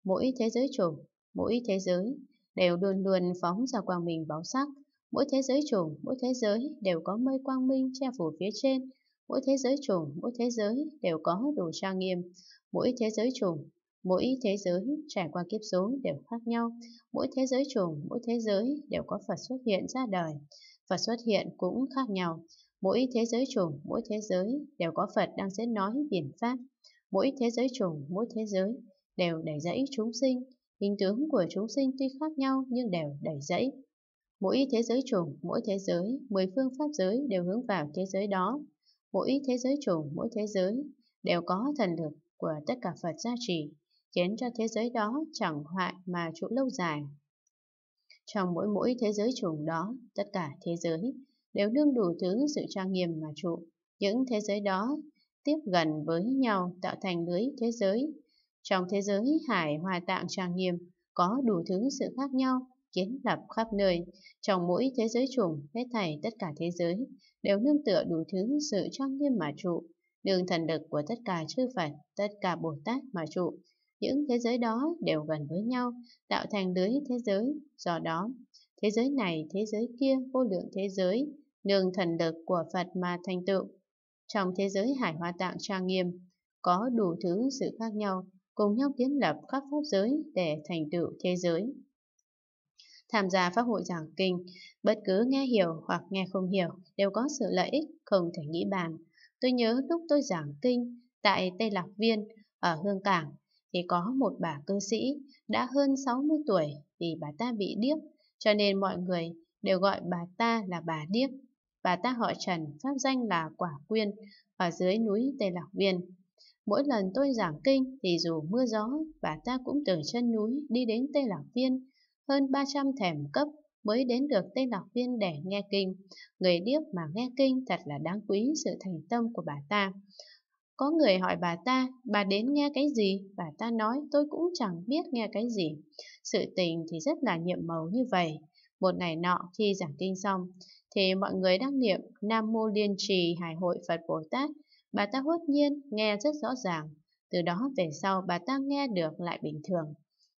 [SPEAKER 1] Mỗi thế giới trùng, mỗi thế giới đều luôn luôn phóng ra quang minh báo sắc, mỗi thế giới trùng, mỗi thế giới đều có mây quang minh che phủ phía trên, mỗi thế giới trùng, mỗi thế giới đều có đủ trang nghiêm, mỗi thế giới trùng, mỗi thế giới trải qua kiếp số đều khác nhau, mỗi thế giới trùng, mỗi thế giới đều có Phật xuất hiện ra đời. Phật xuất hiện cũng khác nhau, Mỗi thế giới trùng, mỗi thế giới đều có Phật đang diễn nói biển Pháp. Mỗi thế giới trùng, mỗi thế giới đều đầy dẫy chúng sinh. Hình tướng của chúng sinh tuy khác nhau nhưng đều đầy dẫy. Mỗi thế giới trùng, mỗi thế giới, mười phương pháp giới đều hướng vào thế giới đó. Mỗi thế giới trùng, mỗi thế giới đều có thần lực của tất cả Phật gia trì, khiến cho thế giới đó chẳng hoại mà trụ lâu dài. Trong mỗi mỗi thế giới trùng đó, tất cả thế giới đều đương đủ thứ sự trang nghiêm mà trụ. Những thế giới đó tiếp gần với nhau tạo thành lưới thế giới. Trong thế giới hải hòa tạng trang nghiêm có đủ thứ sự khác nhau, kiến lập khắp nơi. Trong mỗi thế giới chủng, hết thảy tất cả thế giới đều nương tựa đủ thứ sự trang nghiêm mà trụ, đường thần lực của tất cả chư Phật, tất cả Bồ Tát mà trụ. Những thế giới đó đều gần với nhau, tạo thành lưới thế giới, do đó thế giới này, thế giới kia, vô lượng thế giới, nương thần lực của Phật mà thành tựu. Trong thế giới hải hoa tạng trang nghiêm, có đủ thứ sự khác nhau, cùng nhau tiến lập khắp pháp giới để thành tựu thế giới. Tham gia pháp hội giảng kinh, bất cứ nghe hiểu hoặc nghe không hiểu đều có sự lợi ích không thể nghĩ bàn. Tôi nhớ lúc tôi giảng kinh tại Tây Lạc Viên ở Hương Cảng thì có một bà cư sĩ đã hơn 60 tuổi vì bà ta bị điếc cho nên mọi người đều gọi bà ta là bà điếc và ta họ Trần, pháp danh là Quả Quyên, ở dưới núi Tây Lạc Viên. Mỗi lần tôi giảng kinh thì dù mưa gió, bà ta cũng từ chân núi đi đến Tây Lạc Viên, hơn 300 thèm cấp mới đến được Tây Lạc Viên để nghe kinh. Người điếc mà nghe kinh thật là đáng quý sự thành tâm của bà ta. Có người hỏi bà ta, bà đến nghe cái gì? Bà ta nói, tôi cũng chẳng biết nghe cái gì. Sự tình thì rất là nhiệm màu như vậy. Một ngày nọ khi giảng kinh xong, thì mọi người đang niệm Nam Mô Liên Trì Hải Hội Phật Bồ Tát, bà ta hốt nhiên nghe rất rõ ràng, từ đó về sau bà ta nghe được lại bình thường.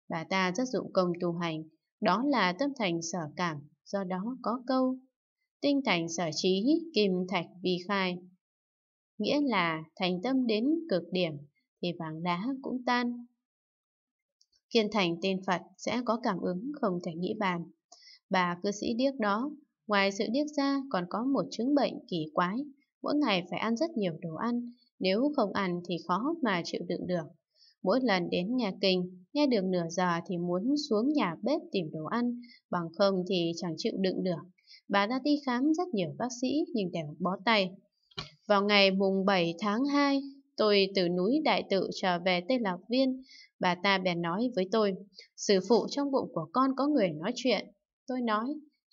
[SPEAKER 1] Bà ta rất dụng công tu hành, đó là tâm thành sở cảm, do đó có câu Tinh thành sở trí, kim thạch vi khai. Nghĩa là thành tâm đến cực điểm thì vàng đá cũng tan. Kiên thành tên Phật sẽ có cảm ứng không thể nghĩ bàn. Bà cư sĩ điếc đó Ngoài sự điếc ra còn có một chứng bệnh kỳ quái, mỗi ngày phải ăn rất nhiều đồ ăn, nếu không ăn thì khó mà chịu đựng được. Mỗi lần đến nhà kinh, nghe được nửa giờ thì muốn xuống nhà bếp tìm đồ ăn, bằng không thì chẳng chịu đựng được. Bà đã đi khám rất nhiều bác sĩ nhưng đều bó tay. Vào ngày mùng 7 tháng 2, tôi từ núi Đại Tự trở về Tây Lạc Viên. Bà ta bèn nói với tôi, sư phụ trong bụng của con có người nói chuyện. Tôi nói,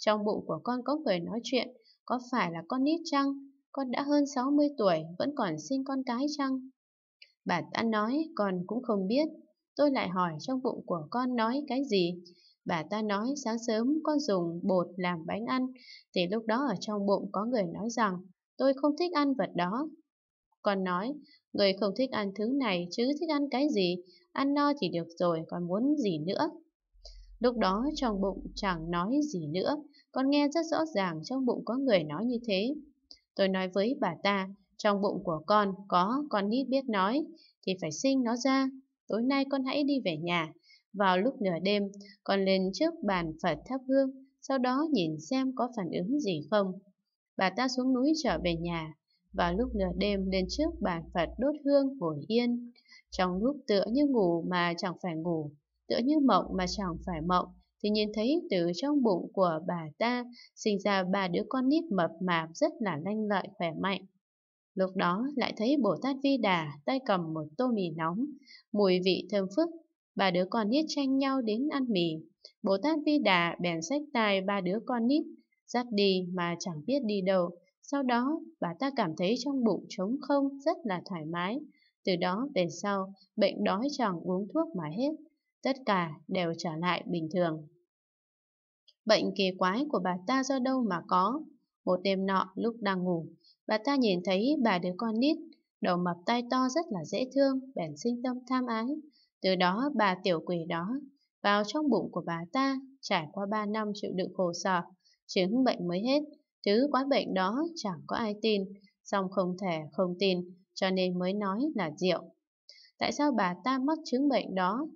[SPEAKER 1] trong bụng của con có người nói chuyện, có phải là con nít chăng? Con đã hơn 60 tuổi, vẫn còn sinh con cái chăng? Bà ta nói, con cũng không biết. Tôi lại hỏi trong bụng của con nói cái gì? Bà ta nói sáng sớm con dùng bột làm bánh ăn, thì lúc đó ở trong bụng có người nói rằng tôi không thích ăn vật đó. Con nói, người không thích ăn thứ này chứ thích ăn cái gì, ăn no thì được rồi còn muốn gì nữa. Lúc đó trong bụng chẳng nói gì nữa, con nghe rất rõ ràng trong bụng có người nói như thế. Tôi nói với bà ta, trong bụng của con có con nít biết nói, thì phải sinh nó ra. Tối nay con hãy đi về nhà. Vào lúc nửa đêm, con lên trước bàn Phật thắp hương, sau đó nhìn xem có phản ứng gì không. Bà ta xuống núi trở về nhà, vào lúc nửa đêm lên trước bàn Phật đốt hương ngồi yên. Trong lúc tựa như ngủ mà chẳng phải ngủ, tựa như mộng mà chẳng phải mộng, thì nhìn thấy từ trong bụng của bà ta sinh ra ba đứa con nít mập mạp rất là lanh lợi khỏe mạnh. Lúc đó lại thấy Bồ Tát Vi Đà tay cầm một tô mì nóng, mùi vị thơm phức, ba đứa con nít tranh nhau đến ăn mì. Bồ Tát Vi Đà bèn sách tài ba đứa con nít, dắt đi mà chẳng biết đi đâu. Sau đó, bà ta cảm thấy trong bụng trống không rất là thoải mái. Từ đó về sau, bệnh đói chẳng uống thuốc mà hết tất cả đều trở lại bình thường. Bệnh kỳ quái của bà ta do đâu mà có? Một đêm nọ lúc đang ngủ, bà ta nhìn thấy bà đứa con nít, đầu mập tai to rất là dễ thương, bèn sinh tâm tham ái. Từ đó bà tiểu quỷ đó vào trong bụng của bà ta, trải qua 3 năm chịu đựng khổ sở, chứng bệnh mới hết. Thứ quái bệnh đó chẳng có ai tin, song không thể không tin, cho nên mới nói là rượu. Tại sao bà ta mắc chứng bệnh đó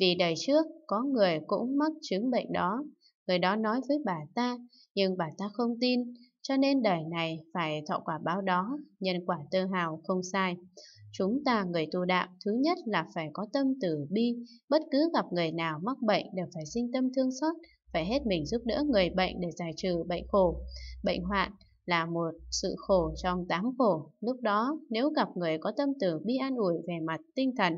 [SPEAKER 1] vì đời trước có người cũng mắc chứng bệnh đó, người đó nói với bà ta, nhưng bà ta không tin, cho nên đời này phải thọ quả báo đó, nhân quả tương hào không sai. Chúng ta người tu đạo thứ nhất là phải có tâm từ bi, bất cứ gặp người nào mắc bệnh đều phải sinh tâm thương xót, phải hết mình giúp đỡ người bệnh để giải trừ bệnh khổ, bệnh hoạn là một sự khổ trong tám khổ. Lúc đó, nếu gặp người có tâm từ bi an ủi về mặt tinh thần,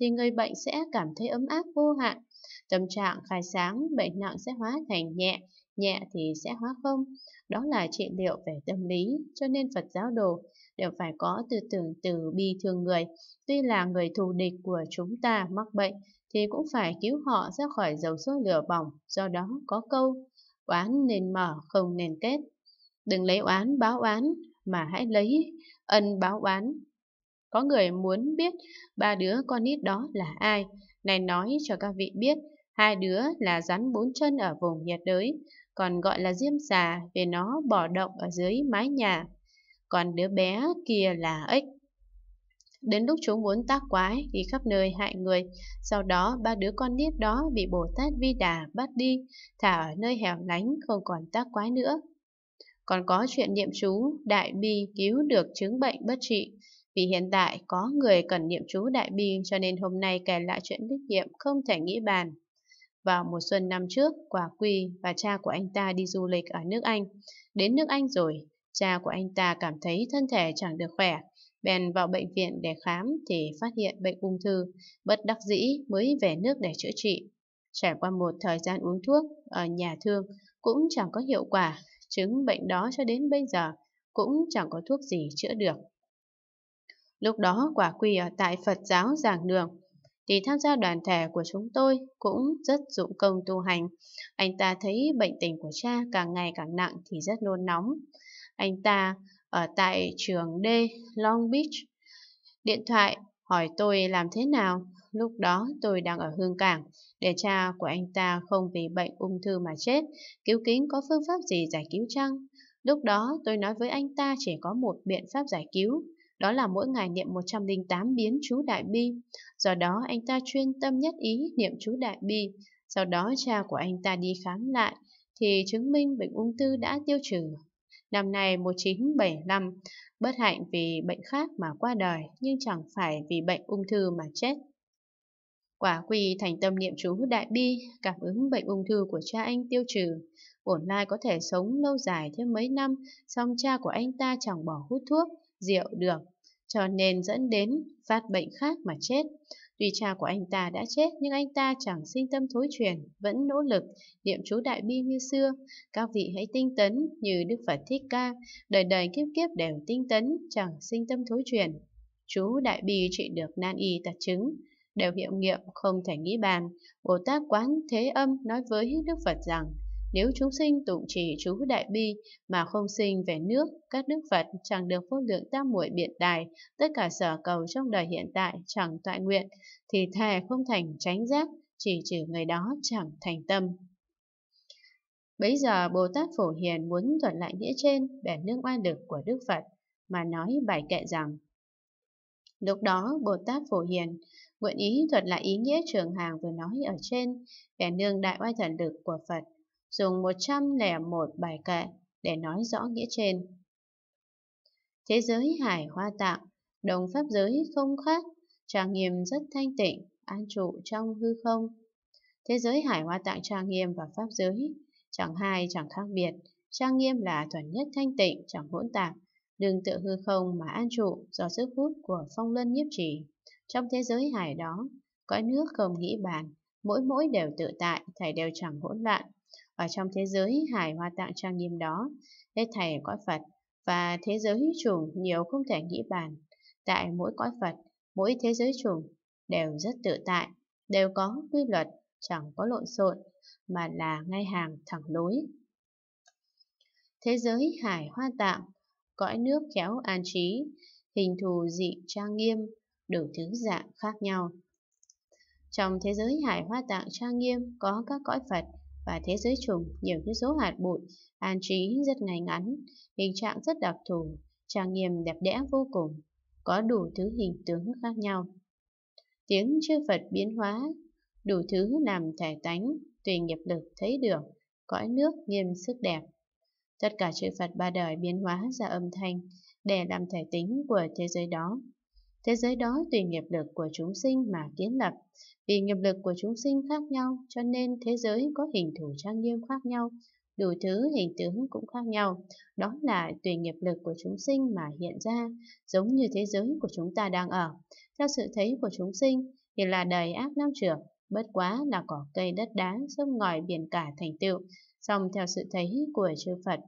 [SPEAKER 1] thì người bệnh sẽ cảm thấy ấm áp vô hạn. Tâm trạng khai sáng, bệnh nặng sẽ hóa thành nhẹ, nhẹ thì sẽ hóa không. Đó là trị liệu về tâm lý, cho nên Phật giáo đồ đều phải có tư tưởng từ bi thương người. Tuy là người thù địch của chúng ta mắc bệnh, thì cũng phải cứu họ ra khỏi dầu số lửa bỏng. Do đó có câu, oán nên mở, không nên kết, Đừng lấy oán báo oán, mà hãy lấy ân báo oán. Có người muốn biết ba đứa con nít đó là ai, này nói cho các vị biết, hai đứa là rắn bốn chân ở vùng nhiệt đới, còn gọi là diêm xà vì nó bỏ động ở dưới mái nhà, còn đứa bé kia là ếch. Đến lúc chúng muốn tác quái thì khắp nơi hại người, sau đó ba đứa con nít đó bị Bồ Tát Vi Đà bắt đi, thả ở nơi hẻo lánh không còn tác quái nữa còn có chuyện niệm chú đại bi cứu được chứng bệnh bất trị. Vì hiện tại có người cần niệm chú đại bi cho nên hôm nay kể lại chuyện tiết kiệm không thể nghĩ bàn. Vào mùa xuân năm trước, Quả Quy và cha của anh ta đi du lịch ở nước Anh. Đến nước Anh rồi, cha của anh ta cảm thấy thân thể chẳng được khỏe. Bèn vào bệnh viện để khám thì phát hiện bệnh ung thư, bất đắc dĩ mới về nước để chữa trị. Trải qua một thời gian uống thuốc ở nhà thương cũng chẳng có hiệu quả chứng bệnh đó cho đến bây giờ cũng chẳng có thuốc gì chữa được. Lúc đó quả quỳ ở tại Phật giáo giảng đường, thì tham gia đoàn thể của chúng tôi cũng rất dụng công tu hành. Anh ta thấy bệnh tình của cha càng ngày càng nặng thì rất nôn nóng. Anh ta ở tại trường D, Long Beach. Điện thoại hỏi tôi làm thế nào, Lúc đó tôi đang ở Hương Cảng, để cha của anh ta không vì bệnh ung thư mà chết, cứu kính có phương pháp gì giải cứu chăng? Lúc đó tôi nói với anh ta chỉ có một biện pháp giải cứu, đó là mỗi ngày niệm 108 biến chú Đại Bi. Do đó anh ta chuyên tâm nhất ý niệm chú Đại Bi, sau đó cha của anh ta đi khám lại, thì chứng minh bệnh ung thư đã tiêu trừ. Năm nay 1975, bất hạnh vì bệnh khác mà qua đời, nhưng chẳng phải vì bệnh ung thư mà chết. Quả quy thành tâm niệm chú đại bi, cảm ứng bệnh ung thư của cha anh tiêu trừ. bổn lai có thể sống lâu dài thêm mấy năm, song cha của anh ta chẳng bỏ hút thuốc, rượu được, cho nên dẫn đến phát bệnh khác mà chết. Tuy cha của anh ta đã chết nhưng anh ta chẳng sinh tâm thối truyền, vẫn nỗ lực, niệm chú đại bi như xưa. Các vị hãy tinh tấn như Đức Phật Thích Ca, đời đời kiếp kiếp đều tinh tấn, chẳng sinh tâm thối truyền. Chú đại bi trị được nan y tật chứng đều hiệu nghiệm không thể nghĩ bàn. Bồ Tát Quán Thế Âm nói với Đức Phật rằng, nếu chúng sinh tụng trì chú đại bi mà không sinh về nước, các đức Phật chẳng được vô lượng tam muội biện tài, tất cả sở cầu trong đời hiện tại chẳng toại nguyện, thì thề không thành tránh giác, chỉ trừ người đó chẳng thành tâm. Bấy giờ Bồ Tát Phổ Hiền muốn thuận lại nghĩa trên bẻ nước oai lực của Đức Phật, mà nói bài kệ rằng Lúc đó, Bồ Tát Phổ Hiền nguyện ý thuật lại ý nghĩa trường hàng vừa nói ở trên kẻ nương đại oai thần lực của Phật, dùng 101 bài kệ để nói rõ nghĩa trên. Thế giới hải hoa tạng, đồng pháp giới không khác, trang nghiêm rất thanh tịnh, an trụ trong hư không. Thế giới hải hoa tạng trang nghiêm và pháp giới, chẳng hai chẳng khác biệt, trang nghiêm là thuần nhất thanh tịnh, chẳng hỗn tạp, đừng tự hư không mà an trụ do sức hút của phong lân nhiếp trì. Trong thế giới hải đó, cõi nước không nghĩ bàn, mỗi mỗi đều tự tại, thầy đều chẳng hỗn loạn. Ở trong thế giới hải hoa tạng trang nghiêm đó, hết thầy cõi Phật và thế giới trùng nhiều không thể nghĩ bàn. Tại mỗi cõi Phật, mỗi thế giới trùng đều rất tự tại, đều có quy luật, chẳng có lộn xộn, mà là ngay hàng thẳng lối. Thế giới hải hoa tạng cõi nước khéo an trí, hình thù dị trang nghiêm, đủ thứ dạng khác nhau. Trong thế giới hải hoa tạng trang nghiêm có các cõi Phật và thế giới trùng nhiều những số hạt bụi, an trí rất ngay ngắn, hình trạng rất đặc thù, trang nghiêm đẹp đẽ vô cùng, có đủ thứ hình tướng khác nhau. Tiếng chư Phật biến hóa, đủ thứ làm thể tánh, tùy nghiệp lực thấy được, cõi nước nghiêm sức đẹp. Tất cả chư Phật ba đời biến hóa ra âm thanh để làm thể tính của thế giới đó. Thế giới đó tùy nghiệp lực của chúng sinh mà kiến lập. Vì nghiệp lực của chúng sinh khác nhau cho nên thế giới có hình thủ trang nghiêm khác nhau, đủ thứ hình tướng cũng khác nhau. Đó là tùy nghiệp lực của chúng sinh mà hiện ra, giống như thế giới của chúng ta đang ở. Theo sự thấy của chúng sinh thì là đời ác năm trưởng, bất quá là cỏ cây đất đá, sông ngòi biển cả thành tựu, Xong theo sự thấy của chư Phật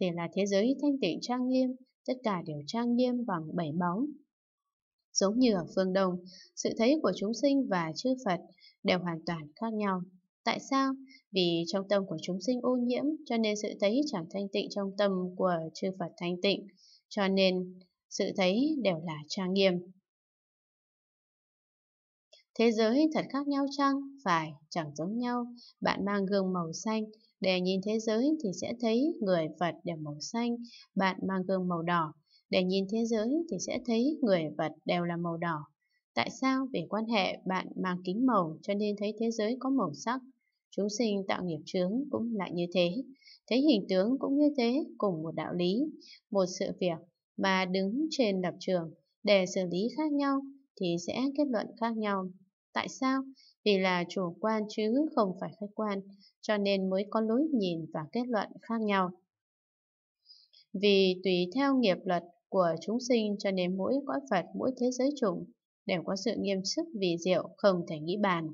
[SPEAKER 1] thì là thế giới thanh tịnh trang nghiêm, tất cả đều trang nghiêm bằng bảy bóng. Giống như ở phương Đông, sự thấy của chúng sinh và chư Phật đều hoàn toàn khác nhau. Tại sao? Vì trong tâm của chúng sinh ô nhiễm cho nên sự thấy chẳng thanh tịnh trong tâm của chư Phật thanh tịnh, cho nên sự thấy đều là trang nghiêm. Thế giới thật khác nhau chăng? Phải, chẳng giống nhau. Bạn mang gương màu xanh, để nhìn thế giới thì sẽ thấy người vật đều màu xanh, bạn mang gương màu đỏ. Để nhìn thế giới thì sẽ thấy người vật đều là màu đỏ. Tại sao? Vì quan hệ bạn mang kính màu cho nên thấy thế giới có màu sắc. Chúng sinh tạo nghiệp chướng cũng lại như thế. Thấy hình tướng cũng như thế, cùng một đạo lý, một sự việc mà đứng trên lập trường để xử lý khác nhau thì sẽ kết luận khác nhau. Tại sao? Vì là chủ quan chứ không phải khách quan, cho nên mới có lối nhìn và kết luận khác nhau. Vì tùy theo nghiệp luật của chúng sinh cho nên mỗi cõi Phật, mỗi thế giới chủng đều có sự nghiêm sức vì diệu không thể nghĩ bàn.